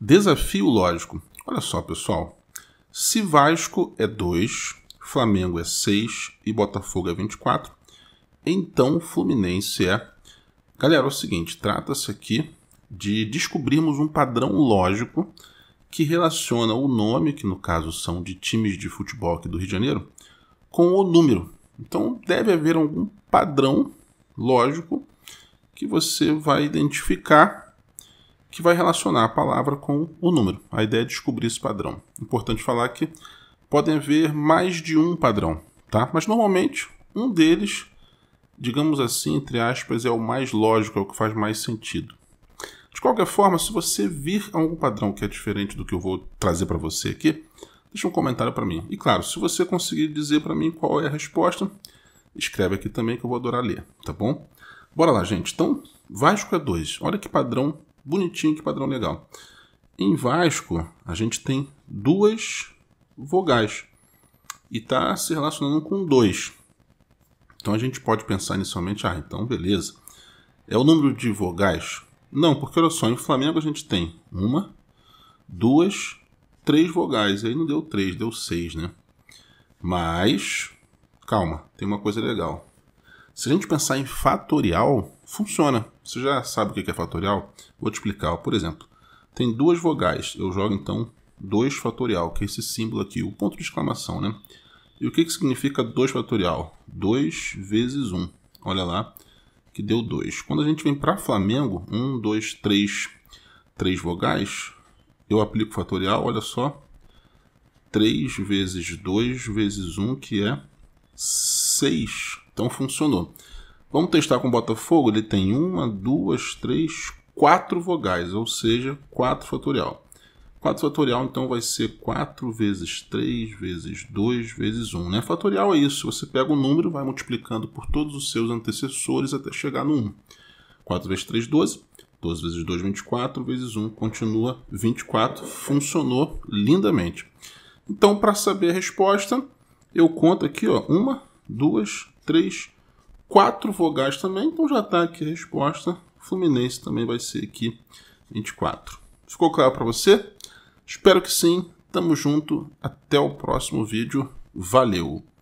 Desafio lógico. Olha só, pessoal. Se Vasco é 2, Flamengo é 6 e Botafogo é 24, então Fluminense é. Galera, é o seguinte: trata-se aqui de descobrirmos um padrão lógico que relaciona o nome, que no caso são de times de futebol aqui do Rio de Janeiro, com o número. Então deve haver algum padrão lógico que você vai identificar que vai relacionar a palavra com o número. A ideia é descobrir esse padrão. Importante falar que podem haver mais de um padrão, tá? Mas normalmente um deles, digamos assim, entre aspas, é o mais lógico, é o que faz mais sentido. De qualquer forma, se você vir algum padrão que é diferente do que eu vou trazer para você aqui, deixa um comentário para mim. E claro, se você conseguir dizer para mim qual é a resposta, escreve aqui também que eu vou adorar ler, tá bom? Bora lá, gente. Então, Vasco é 2. Olha que padrão Bonitinho, que padrão legal. Em Vasco, a gente tem duas vogais e está se relacionando com dois. Então a gente pode pensar inicialmente, ah, então beleza. É o número de vogais? Não, porque olha só, em Flamengo a gente tem uma, duas, três vogais. E aí não deu três, deu seis, né? Mas, calma, tem uma coisa legal. Se a gente pensar em fatorial, funciona. Você já sabe o que é fatorial? Vou te explicar. Por exemplo, tem duas vogais. Eu jogo então 2 fatorial, que é esse símbolo aqui, o ponto de exclamação, né? E o que, que significa 2 fatorial? 2 vezes 1. Um. Olha lá, que deu 2. Quando a gente vem para Flamengo, 1, 2, 3, 3 vogais, eu aplico fatorial, olha só. 3 vezes 2 vezes 1, um, que é 6 então funcionou. Vamos testar com o Botafogo? Ele tem uma, duas, três, quatro vogais, ou seja, 4 fatorial. 4 fatorial então vai ser 4 vezes 3 vezes 2 vezes 1. Né? Fatorial é isso, você pega o um número, vai multiplicando por todos os seus antecessores até chegar no 1. 4 vezes 3, 12. 12 vezes 2, 24, vezes 1, continua 24. Funcionou lindamente. Então, para saber a resposta, eu conto aqui ó, uma, duas, três, quatro vogais também, então já está aqui a resposta. Fluminense também vai ser aqui 24. Ficou claro para você? Espero que sim. Tamo junto. Até o próximo vídeo. Valeu!